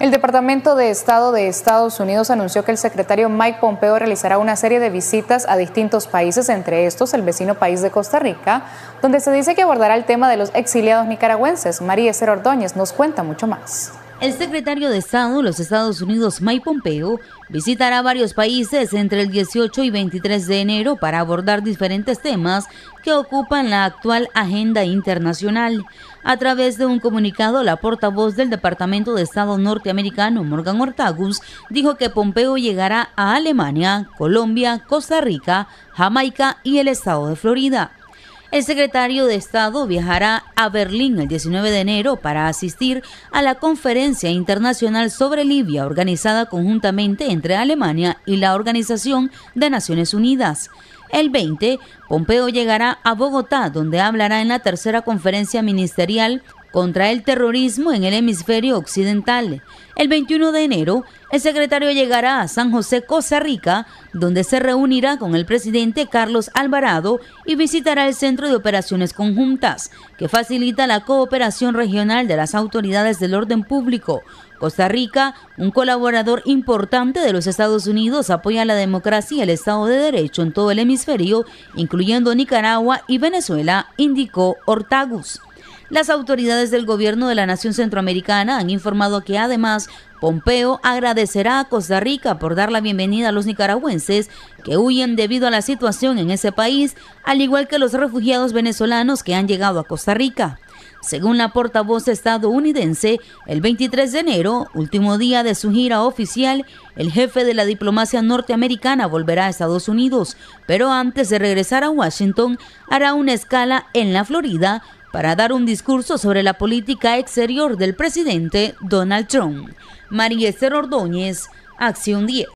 El Departamento de Estado de Estados Unidos anunció que el secretario Mike Pompeo realizará una serie de visitas a distintos países, entre estos el vecino país de Costa Rica, donde se dice que abordará el tema de los exiliados nicaragüenses. María Esther Ordóñez nos cuenta mucho más. El secretario de Estado de los Estados Unidos, Mike Pompeo, visitará varios países entre el 18 y 23 de enero para abordar diferentes temas que ocupan la actual agenda internacional. A través de un comunicado, la portavoz del Departamento de Estado norteamericano, Morgan Ortagus, dijo que Pompeo llegará a Alemania, Colombia, Costa Rica, Jamaica y el estado de Florida. El secretario de Estado viajará a Berlín el 19 de enero para asistir a la conferencia internacional sobre Libia organizada conjuntamente entre Alemania y la Organización de Naciones Unidas. El 20, Pompeo llegará a Bogotá, donde hablará en la tercera conferencia ministerial contra el terrorismo en el hemisferio occidental. El 21 de enero, el secretario llegará a San José, Costa Rica, donde se reunirá con el presidente Carlos Alvarado y visitará el Centro de Operaciones Conjuntas, que facilita la cooperación regional de las autoridades del orden público. Costa Rica, un colaborador importante de los Estados Unidos, apoya la democracia y el Estado de Derecho en todo el hemisferio, incluyendo Nicaragua y Venezuela, indicó Ortagus. Las autoridades del gobierno de la Nación Centroamericana han informado que además Pompeo agradecerá a Costa Rica por dar la bienvenida a los nicaragüenses que huyen debido a la situación en ese país, al igual que los refugiados venezolanos que han llegado a Costa Rica. Según la portavoz estadounidense, el 23 de enero, último día de su gira oficial, el jefe de la diplomacia norteamericana volverá a Estados Unidos, pero antes de regresar a Washington hará una escala en la Florida para dar un discurso sobre la política exterior del presidente Donald Trump. María Esther Ordóñez, Acción 10.